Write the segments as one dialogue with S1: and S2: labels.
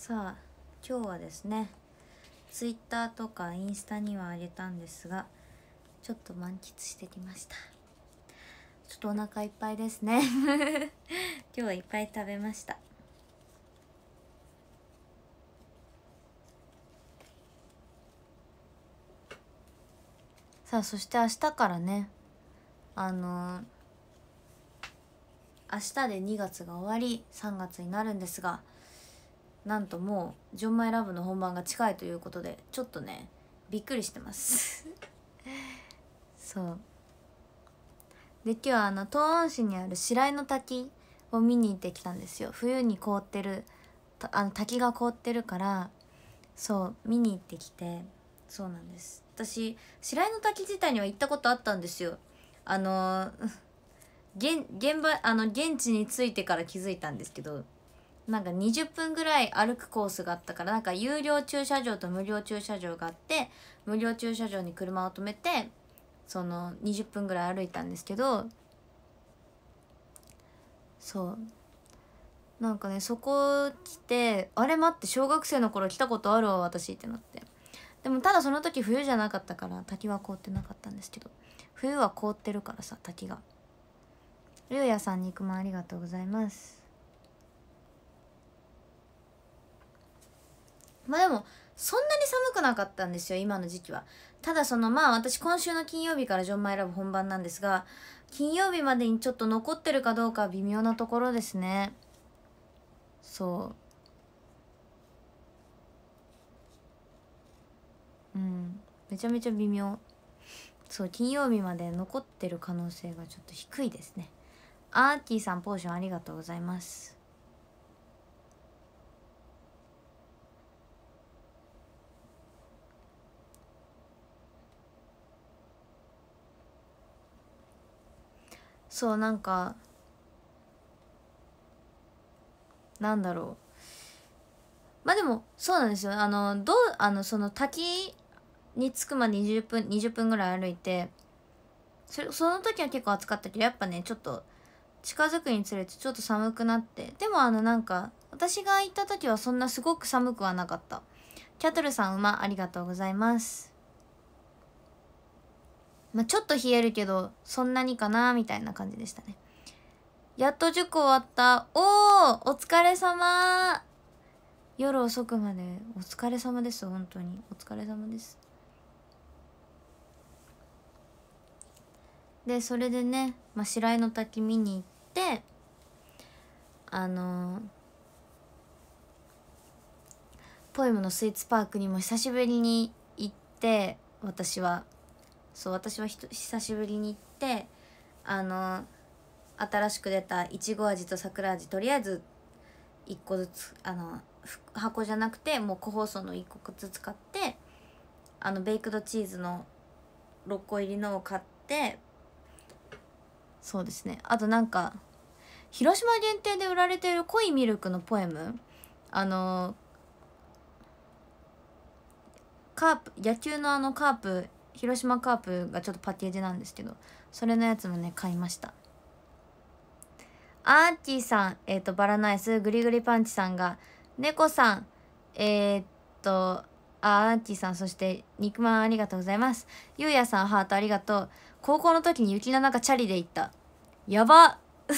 S1: さあ今日はですね Twitter とかインスタにはあげたんですがちょっと満喫してきましたちょっとお腹いっぱいですね 今日はいっぱい食べましたさあそして明日からねあのー、明日で2月が終わり3月になるんですがなんともう「ジョン・マイ・ラブ」の本番が近いということでちょっとねびっくりしてますそうで今日はあの東安市にある白井の滝を見に行ってきたんですよ冬に凍ってるあの滝が凍ってるからそう見に行ってきてそうなんです私白井の滝自体には行ったことあったんですよあの現 現場あの現地に着いてから気づいたんですけどなんか20分ぐらい歩くコースがあったからなんか有料駐車場と無料駐車場があって無料駐車場に車を止めてその20分ぐらい歩いたんですけどそうなんかねそこ来てあれ待って小学生の頃来たことあるわ私ってなってでもただその時冬じゃなかったから滝は凍ってなかったんですけど冬は凍ってるからさ滝がりゅうやさんに行くもありがとうございますまあでもそんなに寒くなかったんですよ今の時期はただそのまあ私今週の金曜日からジョン・マイ・ラブ本番なんですが金曜日までにちょっと残ってるかどうかは微妙なところですねそううんめちゃめちゃ微妙そう金曜日まで残ってる可能性がちょっと低いですねアーティさんポーションありがとうございますそうなんかなんだろうまあでもそうなんですよあのどうあのその滝に着くまで20分20分ぐらい歩いてそその時は結構暑かったけどやっぱねちょっと近づくにつれてちょっと寒くなってでもあのなんか私が行った時はそんなすごく寒くはなかったキャトルさん馬ありがとうございますまあ、ちょっと冷えるけどそんなにかなみたいな感じでしたねやっと塾終わったおーお疲れ様夜遅くまでお疲れ様です本当にお疲れ様ですでそれでね、まあ、白井の滝見に行ってあのー、ポエムのスイーツパークにも久しぶりに行って私はそう私は久しぶりに行ってあの新しく出たいちご味と桜味とりあえず1個ずつあの箱じゃなくてもう個包装の1個ずつ買ってあのベイクドチーズの6個入りのを買ってそうですねあとなんか広島限定で売られてる濃いミルクのポエムあのカープ野球のあのカープ広島カープがちょっとパッケージなんですけどそれのやつもね買いましたアーティさんえっ、ー、とバラナイスグリグリパンチさんが猫さんえっ、とアーティさんそして肉まんありがとうございますゆうやさんハートありがとう高校の時に雪の中チャリで行ったやば チ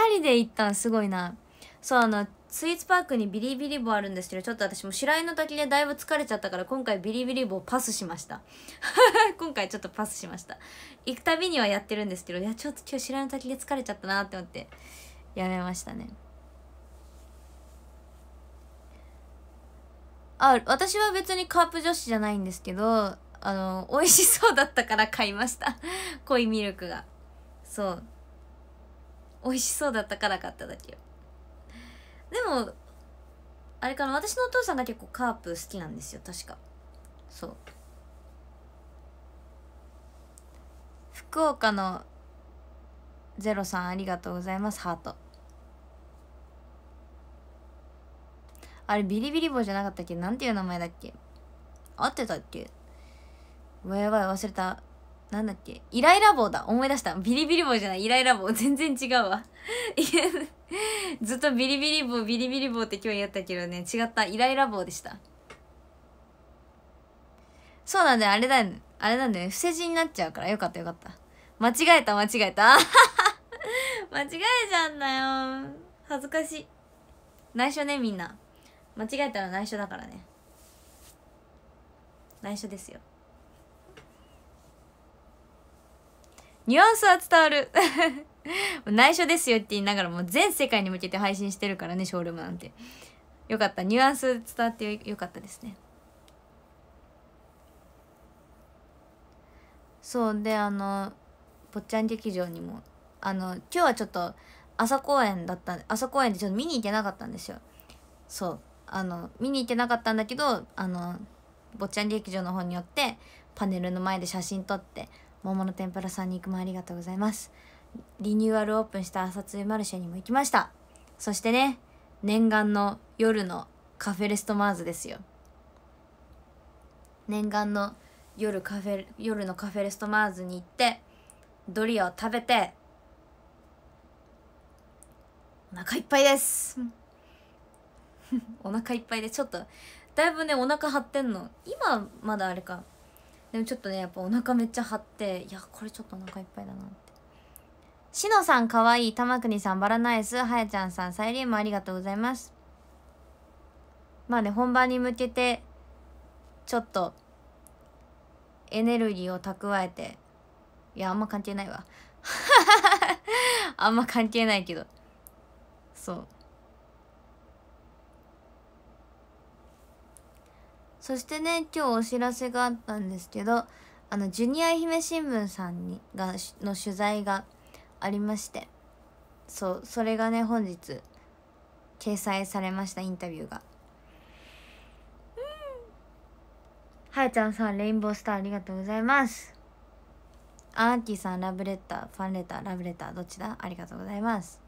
S1: ャリで行ったんすごいなそうあのスイーツパークにビリビリ棒あるんですけどちょっと私も白井の滝でだいぶ疲れちゃったから今回ビリビリ棒パスしました 今回ちょっとパスしました行くたびにはやってるんですけどいやちょっと今日白井の滝で疲れちゃったなって思ってやめましたねあ私は別にカープ女子じゃないんですけどあの美味しそうだったから買いました 濃いミルクがそう美味しそうだったから買っただけよでもあれかな私のお父さんが結構カープ好きなんですよ確かそう福岡のゼロさんありがとうございますハートあれビリビリ棒じゃなかったっけなんていう名前だっけ合ってたっけわやばい忘れたなんだっけイライラ棒だ思い出したビリビリ棒じゃないイライラ棒全然違うわ ずっとビリビリ棒ビリビリ棒って今日やったけどね違ったイライラ棒でしたそうなんだよあれだよねあれなんだよね伏せ字になっちゃうからよかったよかった間違えた間違えた 間違えちゃうんだよ恥ずかしい内緒ねみんな間違えたら内緒だからね内緒ですよニュアンスは伝わる 内緒ですよって言いながらもう全世界に向けて配信してるからねショールームなんてよかったニュアンス伝わってよかったですねそうであの坊っちゃん劇場にもあの今日はちょっと朝公演だった朝公演でちょっと見に行けなかったんですよそうあの見に行けなかったんだけどあの坊ちゃん劇場の方によってパネルの前で写真撮って桃の天ぷらさんに行くもありがとうございますリニューアルオープンした朝露マルシェにも行きましたそしてね念願の夜のカフェレストマーズですよ念願の夜カフェ夜のカフェレストマーズに行ってドリアを食べてお腹いっぱいです お腹いっぱいでちょっとだいぶねお腹張ってんの今まだあれかでもちょっとねやっぱお腹めっちゃ張っていやこれちょっとお腹いっぱいだなしのさんかわいい、玉国さん、バラナイス、はやちゃんさん、サイリウムありがとうございます。まあね、本番に向けて、ちょっと、エネルギーを蓄えて、いや、あんま関係ないわ。あんま関係ないけど。そう。そしてね、今日お知らせがあったんですけど、あの、ジュニア愛媛新聞さんにがの取材がありましてそうそれがね本日掲載されましたインタビューがうんはやちゃんさんレインボースターありがとうございますアーティさんラブレターファンレターラブレターどっちだありがとうございます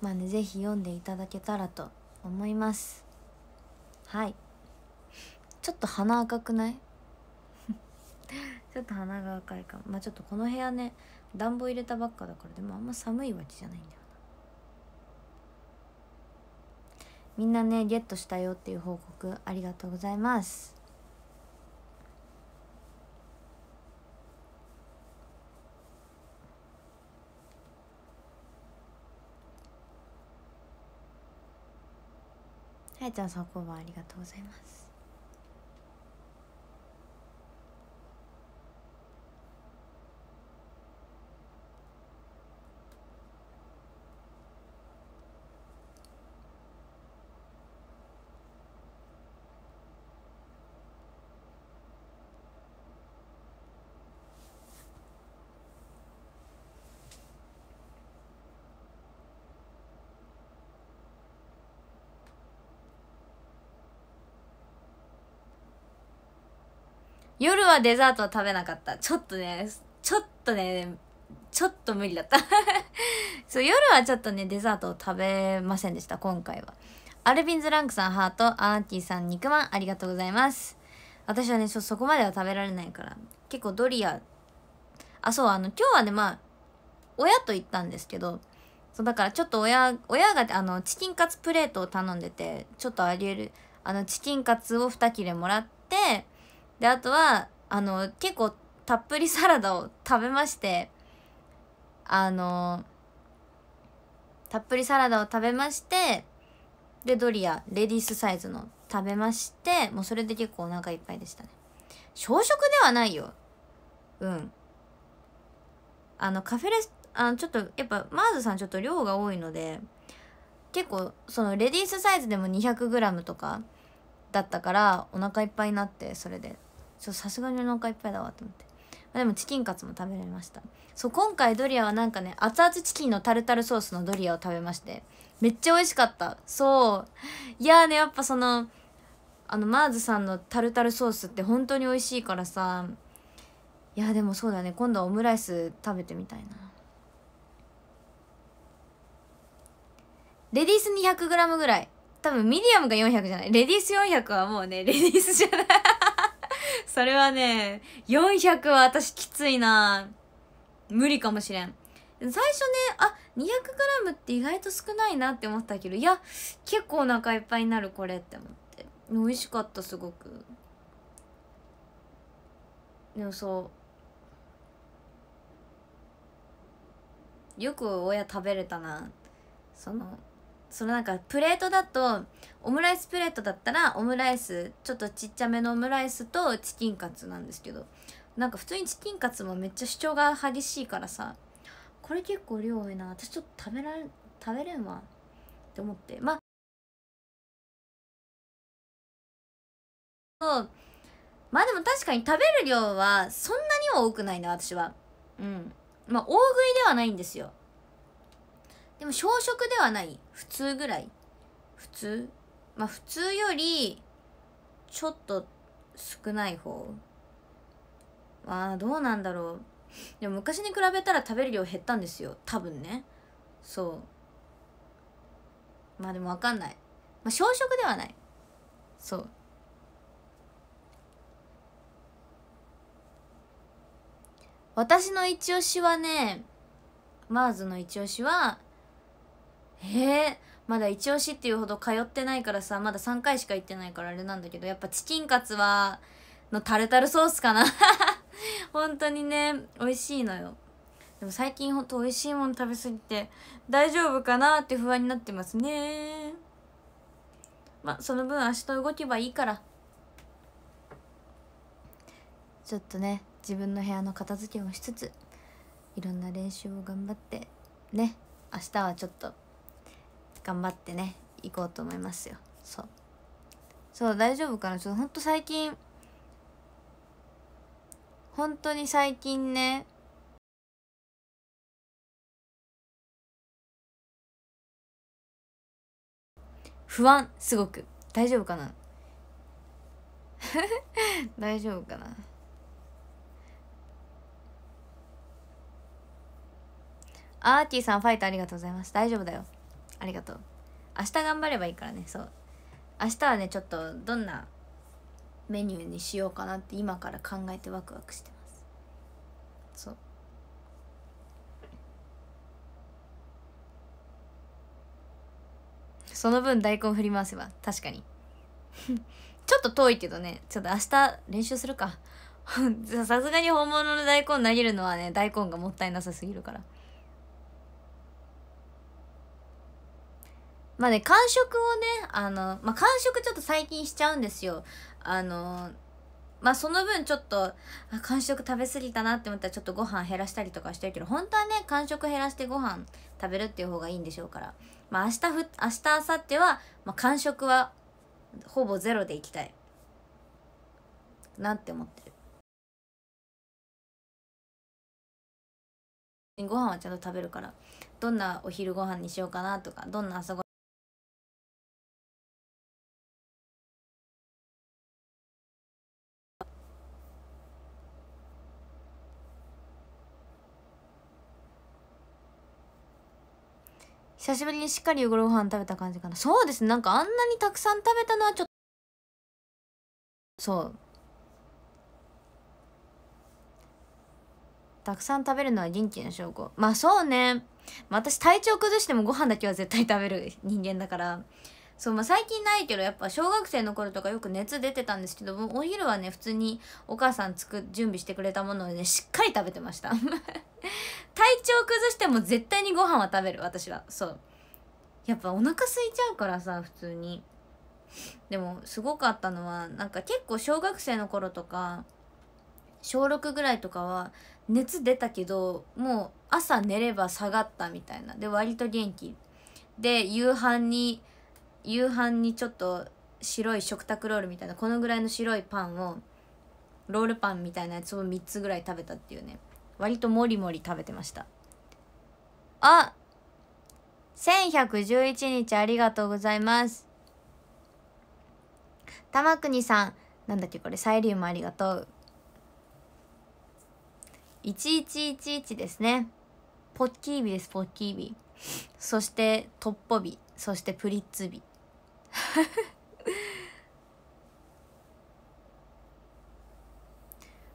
S1: まあね、ぜひ読んでいただけたらと思います。はいちょっと鼻赤くない ちょっと鼻が赤いかまあちょっとこの部屋ね暖房入れたばっかだからでもあんま寒いわけじゃないんだよなみんなねゲットしたよっていう報告ありがとうございますじゃあそこはありがとうございます夜はデザートは食べなかったちょっとねちょっとねちょっと無理だった そう夜はちょっとねデザートを食べませんでした今回はアルビンズランクさんハートアーティさん肉まんありがとうございます私はねそこまでは食べられないから結構ドリアあそうあの今日はねまあ親と行ったんですけどそうだからちょっと親親があのチキンカツプレートを頼んでてちょっとありえるあのチキンカツを2切れもらってであとはあの結構たっぷりサラダを食べましてあのたっぷりサラダを食べましてでドリアレディースサイズの食べましてもうそれで結構お腹いっぱいでしたね小食ではないようんあのカフェレスあのちょっとやっぱマーズさんちょっと量が多いので結構そのレディースサイズでも 200g とかだったからお腹いっぱいになってそれでさすがにお腹いっぱいだわと思って、まあ、でもチキンカツも食べれましたそう今回ドリアはなんかね熱々チキンのタルタルソースのドリアを食べましてめっちゃ美味しかったそういやねやっぱそのあのマーズさんのタルタルソースって本当に美味しいからさいやでもそうだね今度はオムライス食べてみたいなレディース 200g ぐらい多分ミディアムが400じゃないレディース400はもうねレディースじゃないそれはね、400は私きついな無理かもしれん。最初ね、あ、200g って意外と少ないなって思ったけど、いや、結構お腹いっぱいになるこれって思って。美味しかった、すごく。でもそう。よく親食べれたな。その、そのなんかプレートだとオムライスプレートだったらオムライスちょっとちっちゃめのオムライスとチキンカツなんですけどなんか普通にチキンカツ
S2: もめっちゃ主張が激しいからさこれ結構量多いな私ちょっと食べられ食べれんわって思ってまあまあでも確かに食べる量はそんなには多くな
S1: いな私はうんまあ大食いではないんですよでも小食ではない普通ぐらい普通まあ普通よりちょっと少ない方あどうなんだろうでも昔に比べたら食べる量減ったんですよ多分ねそうまあでもわかんない、まあ、小食ではないそう私の一押しはねマーズの一押しはへえまだ一押しっていうほど通ってないからさまだ3回しか行ってないからあれなんだけどやっぱチキンカツはのタルタルソースかな 本当にね美味しいのよでも最近ほんと美味しいもの食べ過ぎて大丈夫かなって不安になってますねまあその分明日動けばいいからちょっとね自分の部屋の片付けもしつついろんな練習を頑張ってね明日はちょっと頑張ってね行こうと思いますよそうそう大丈
S2: 夫かなちょっとほんと最近本当に最近ね不安すごく大丈夫かな
S1: 大丈夫かなアーティさんファイトありがとうございます大丈夫だよありがとう明日頑張ればいいからねそう明日はねちょっとどんなメニューにしようかなって今から考えてワクワクしてますそうその分大根振り回せば確かに ちょっと遠いけどねちょっと明日練習するか さすがに本物の大根投げるのはね大根がもったいなさすぎるからまあね、間食をね、あの、まあ、間食ちょっと最近しちゃうんですよ。あの、まあ、その分ちょっと、間食食べ過ぎたなって思ったらちょっとご飯減らしたりとかしてるけど、本当はね、間食減らしてご飯食べるっていう方がいいんでしょうから。まあ、明日ふ、明日、明後日は、まあ、間食はほぼゼロでいきた
S2: い。なって思ってる。ご飯はちゃんと食べるからどんなお昼ご飯にしようかなとかどんな朝ご久
S1: しぶりにしっかり夜ご飯食べた感じかなそうですねなんかあんなにたくさん食べたのはちょっとそうたくさん食べるのは元気な証拠まあそうね、まあ、私体調崩してもご飯だけは絶対食べる人間だからそうまあ最近ないけどやっぱ小学生の頃とかよく熱出てたんですけどもお昼はね普通にお母さんつく準備してくれたものをねしっかり食べてました体調崩しても絶対にご飯は食べる私はそうやっぱお腹空いちゃうからさ普通にでもすごかったのはなんか結構小学生の頃とか小6ぐらいとかは熱出たけどもう朝寝れば下がったみたいなで割と元気で夕飯に夕飯にちょっと白い食卓ロールみたいなこのぐらいの白いパンをロールパンみたいなやつを3つぐらい食べたっていうね割ともりもり食べてましたあ1111日ありがとうございます玉国さんなんだっけこれサイリウムありがとう1111ですねポッキービですポッキービそしてトッポビそしてプリッツビ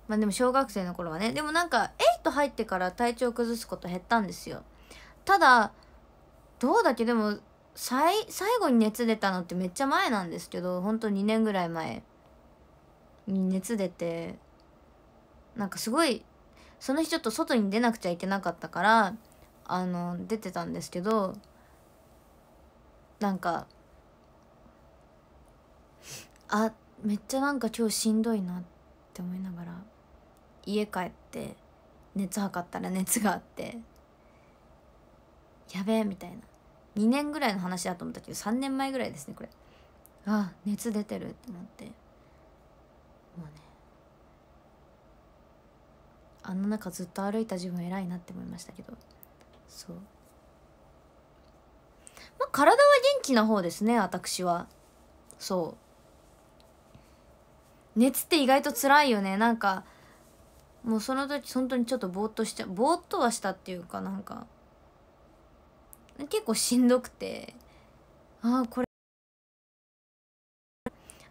S1: まあでも小学生の頃はねでもなんかえト入ってから体調崩すこと減ったんですよただどうだっけでも最後に熱出たのってめっちゃ前なんですけどほんと2年ぐらい前に熱出てなんかすごいその日ちょっと外に出なくちゃいけなかったからあの出てたんですけどなんかあめっちゃなんか今日しんどいなって思いながら家帰って熱測ったら熱があってやべえみたいな2年ぐらいの話だと思ったけど3年前ぐらいですねこれああ熱出てるってなってもうねあの中ずっと歩いた自分偉いなって思いましたけどそうまあ体は元気な方ですね私はそう熱って意外と辛いよねなんかもうその時本当にちょっとぼーっとしちゃぼーっとはしたっていうかなんか結構しん
S2: どくてああこれ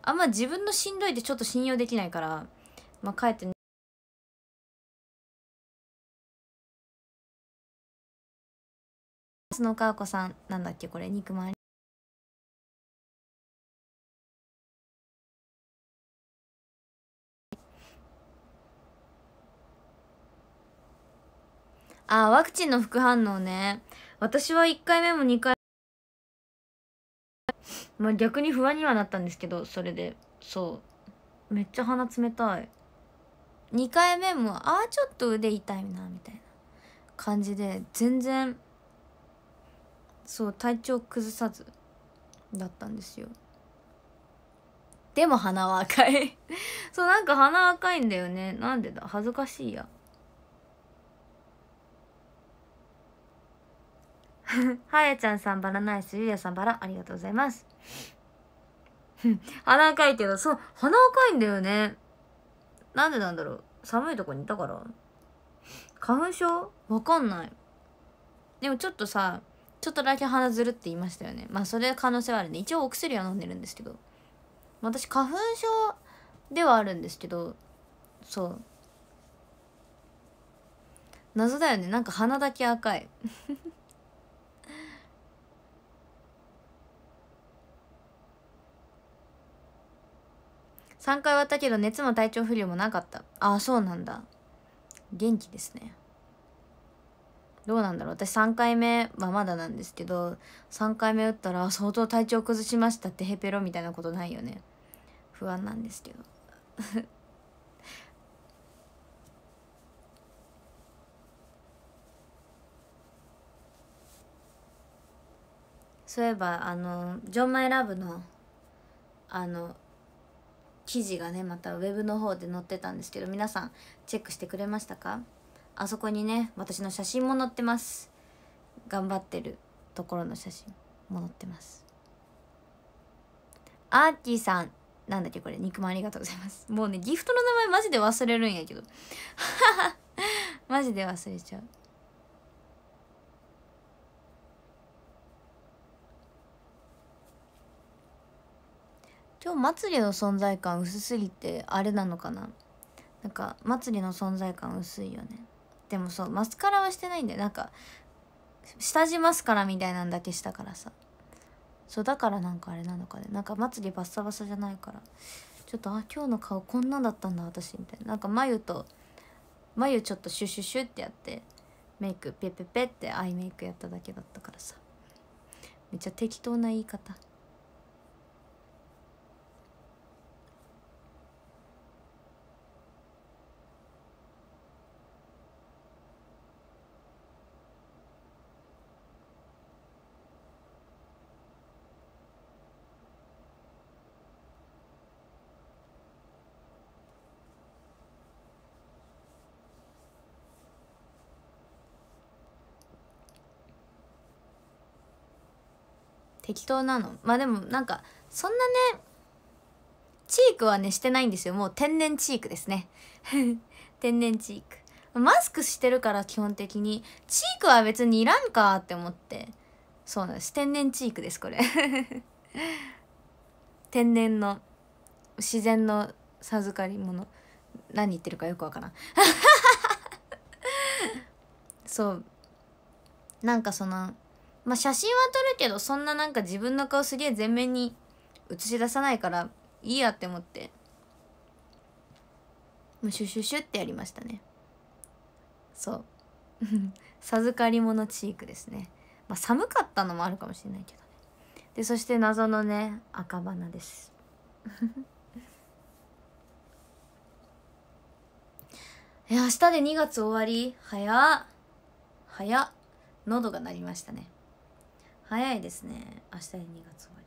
S2: あんま自分のしんどいってちょっと信用できないから、まあ、帰ってのかあこさんなんだっけこれ肉まん
S1: あ、ワクチンの副反応ね。私は1回目も2回まあ逆に不安にはなったんですけど、それで。そう。めっちゃ鼻冷たい。2回目も、ああ、ちょっと腕痛いな、みたいな感じで、全然、そう、体調崩さず、だったんですよ。でも鼻は赤い そう、なんか鼻赤いんだよね。なんでだ恥ずかしいや。はやちゃんさんバラナイスゆうやさんバラありがとうございます鼻赤いけどそう鼻赤いんだよねなんでなんだろう寒いとこにいたから花粉症わかんないでもちょっとさちょっとだけ鼻ずるって言いましたよねまあそれ可能性はあるね一応お薬は飲んでるんですけど私花粉症ではあるんですけどそう謎だよねなんか鼻だけ赤い3回終わったけど熱も体調不良もなかったああそうなんだ元気ですねどうなんだろう私3回目はまだなんですけど3回目打ったら相当体調崩しましたってヘペロみたいなことないよね不安なんですけど そういえばあの「ジョン・マイ・ラブの」あの記事がねまたウェブの方で載ってたんですけど皆さんチェックしてくれましたかあそこにね私の写真も載ってます頑張ってるところの写真も載ってますアーティさんなんだっけこれ肉まんありがとうございますもうねギフトの名前マジで忘れるんやけど マジで忘れちゃう今日祭りの存在感薄すぎてあれなのかななんか祭りの存在感薄いよねでもそうマスカラはしてないんだよなんか下地マスカラみたいなんだけしたからさそうだからなんかあれなのかねなんか祭りバッサバサじゃないからちょっとあ今日の顔こんなんだったんだ私みたいななんか眉と眉ちょっとシュシュシュってやってメイクペペペってアイメイクやっただけだったからさめっちゃ適当な言い方適当なのまあでもなんかそんなねチークはねしてないんですよもう天然チークですね 天然チークマスクしてるから基本的にチークは別にいらんかって思ってそうなんです天然チークですこれ 天然の自然の授かり物何言ってるかよくわからん そうなんかそのまあ写真は撮るけどそんななんか自分の顔すげえ前面に映し出さないからいいやって思ってもうシュシュシュってやりましたねそう 授かり物チークですねまあ寒かったのもあるかもしれないけどねでそして謎のね赤花ですえ 明日で2月終わり早っ早っ喉が鳴りましたね早いですね明日で2月終わり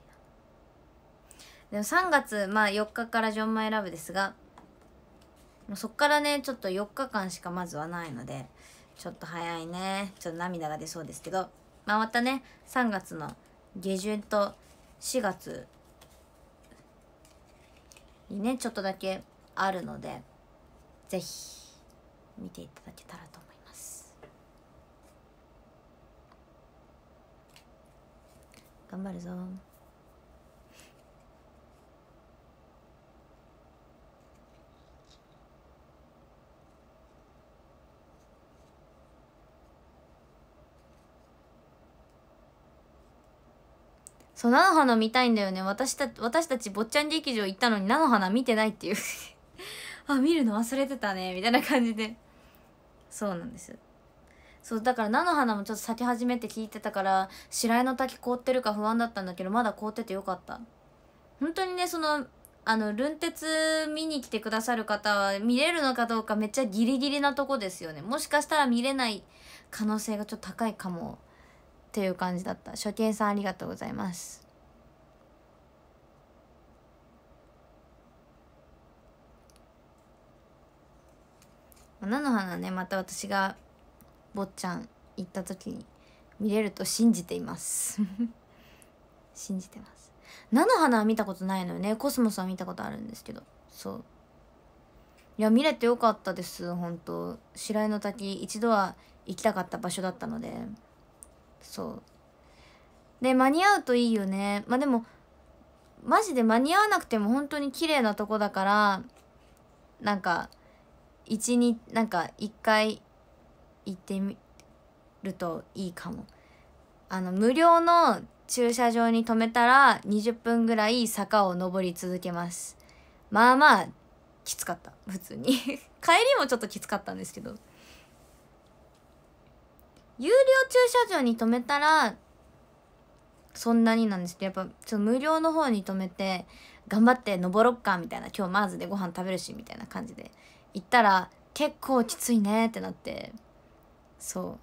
S1: だでも3月まあ4日から「ジョンマイラブ」ですがもうそっからねちょっと4日間しかまずはないのでちょっと早いねちょっと涙が出そうですけど、まあ、またね3月の下旬と4月にねちょっとだけあるので是非見ていただけたらと思います。頑張るぞそう菜の花見たいんだよね私た私たち坊ちゃん劇場行ったのに菜の花見てないっていう あ見るの忘れてたねみたいな感じでそうなんですそうだから菜の花もちょっと咲き始めて聞いてたから白井の滝凍ってるか不安だったんだけどまだ凍っててよかった本当にねそのあのルン鉄見に来てくださる方は見れるのかどうかめっちゃギリギリなとこですよねもしかしたら見れない可能性がちょっと高いかもっていう感じだった初見さんありがとうございます菜の花ねまた私が坊ちゃん行った時に見れると信じています 信じてます菜の花は見たことないのよねコスモスは見たことあるんですけどそういや見れてよかったです本当白井の滝一度は行きたかった場所だったのでそうで間に合うといいよねまあでもマジで間に合わなくても本当に綺麗なとこだからなんか一日なんか一回行ってみるといいかもあの無料の駐車場に止めたら20分ぐらい坂を登り続けますまあまあきつかった普通に 帰りもちょっときつかったんですけど有料駐車場に止めたらそんなになんですけどやっぱちょ無料の方に止めて頑張って登ろっかみたいな今日マーズでご飯食べるしみたいな感じで行ったら結構きついねってなってそう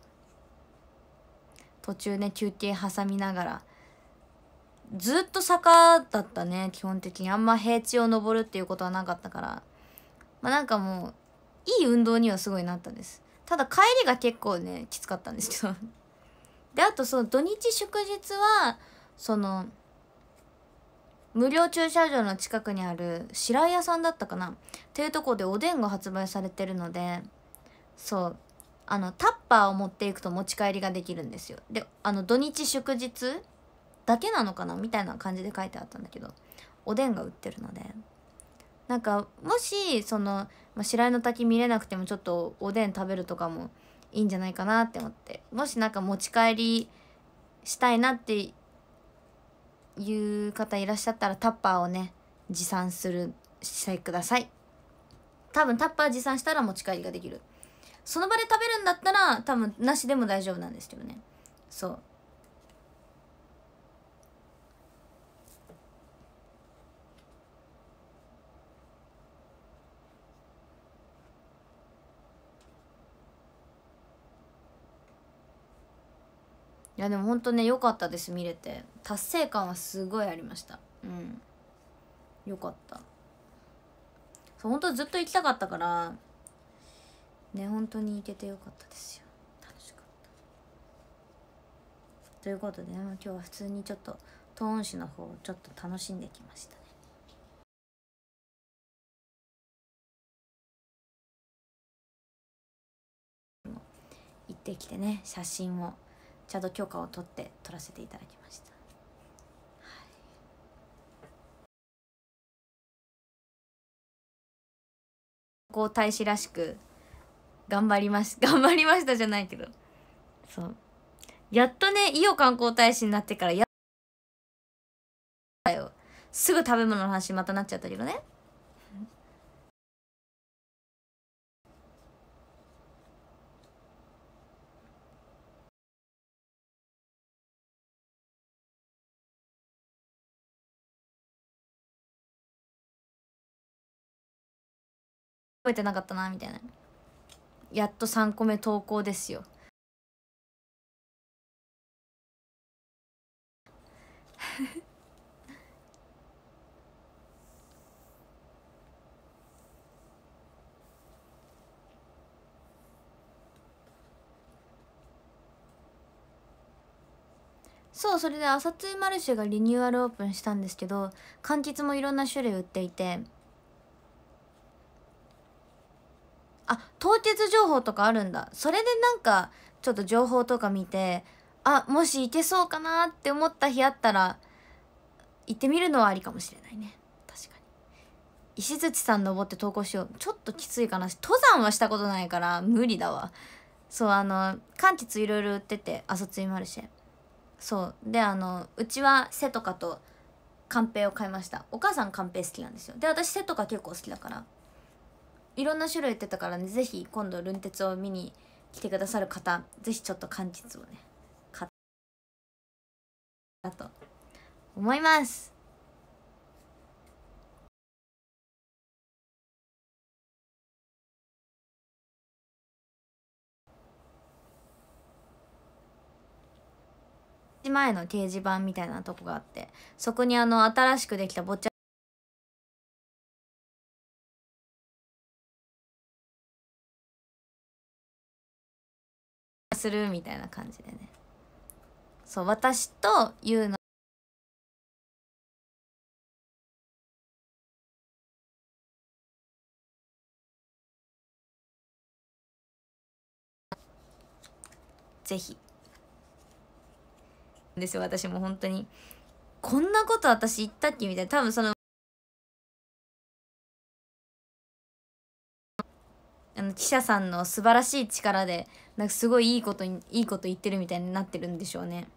S1: 途中ね休憩挟みながらずっと坂だったね基本的にあんま平地を登るっていうことはなかったからまあなんかもういい運動にはすごいなったんですただ帰りが結構ねきつかったんですけどであとその土日祝日はその無料駐車場の近くにある白井屋さんだったかなっていうとこでおでんが発売されてるのでそうあのタッパーを持っていくと持ち帰りができるんですよであの土日祝日だけなのかなみたいな感じで書いてあったんだけどおでんが売ってるのでなんかもしその、まあ、白井の滝見れなくてもちょっとおでん食べるとかもいいんじゃないかなって思ってもしなんか持ち帰りしたいなっていう方いらっしゃったらタッパーをね持参するしてください多分タッパー持参したら持ち帰りができるその場で食べるんだったら多分なしでも大丈夫なんですけどねそういやでもほんとね良かったです見れて達成感はすごいありましたうん良かったそう本当ずっと行きたかったからね本当に行けてよかったですよ楽しかったということで、ね、今日は普通
S2: にちょっとトー紙の方をちょっと楽しんできましたね行ってきてね写真をちゃんと許可を取って撮らせていただきました。皇太子らしく頑張りました 頑
S1: 張りましたじゃないけどそうやっとね伊予観光大使になってからや
S2: たよすぐ食べ物の話またなっちゃったけどね覚えてなかったなみたいな。やっと3個目投稿ですよ
S1: そうそれで朝露マルシェがリニューアルオープンしたんですけど柑橘もいろんな種類売っていてあ凍結情報とかあるんだそれでなんかちょっと情報とか見てあもし行けそうかなって思った日あったら行ってみるのはありかもしれないね確かに石槌さん登って投稿しようちょっときついかな登山はしたことないから無理だわそうあの柑橘いろいろ売っててあそついマルシェそうであのうちは背とかとカンペを買いましたお母さんカンペ好きなんですよで私背とか結構好きだからいろんな種類売ってたからね是非今度ルン鉄を見に
S2: 来てくださる方是非ちょっと柑橘をね買ったと思います前の掲示板みたいなとこがあってそこにあの新しくできたっちゃするみたいな感じでねそう私と優のぜひですよ私も本当にこんなこと私言ったっけみたいな多分そのあの記者さんの素晴らしい力で
S1: なんかすごいいいこといいこと言ってるみたいになってるんでしょうね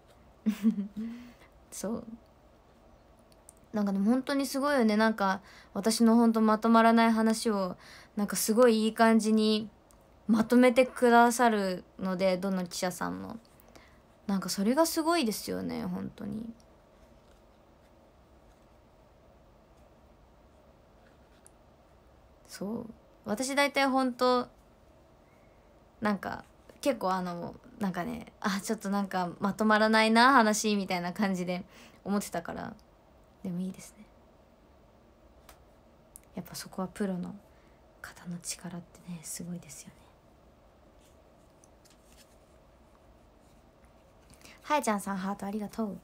S1: そうなんかでも本当にすごいよねなんか私の本当まとまらない話をなんかすごいいい感じにまとめてくださるのでどの記者さんもなんかそれがすごいですよね本当に。そう私大体本当なんか結構あのなんかねあちょっとなんかまとまらないな話みたいな感じで思ってたからでもいいですねやっぱそこはプロの方の力ってねすごいですよねはやちゃんさんハートありがとう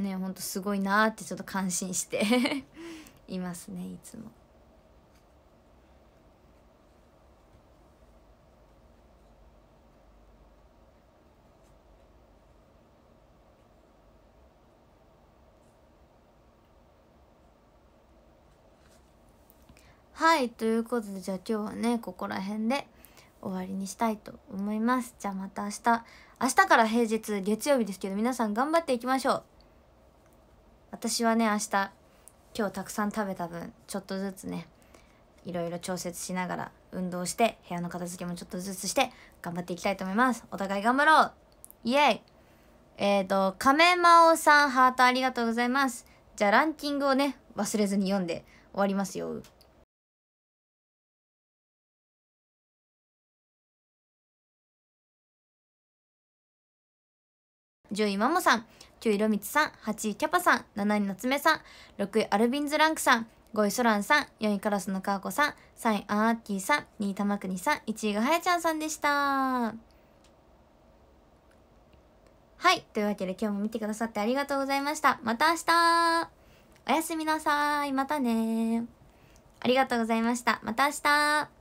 S1: ねほんとすごいなってちょっと感心して いますねいつも。はいということでじゃあ今日はねここら辺で終わりにしたいと思いますじゃあまた明日明日から平日月曜日ですけど皆さん頑張っていきましょう私はね明日今日たくさん食べた分ちょっとずつねいろいろ調節しながら運動して部屋の片付けもちょっとずつして頑張っていきたいと思いますお互い頑張ろうイエイえっ、ー、と
S2: 亀真央さんハートありがとうございますじゃあランキングをね忘れずに読んで終わりますよ10位マモさん9位ろみつさん、8位キャパさん、7位夏目さん、6位アルビンズランクさん、5
S1: 位ソランさん、4位カラスのカーコさん、3位アンアッキーさん、2位玉国さん、1位がはやちゃんさんでした。はい。というわけで今日も見てくださってありがとうございました。また明日おやすみなさい。またね
S2: ありがとうございました。また明日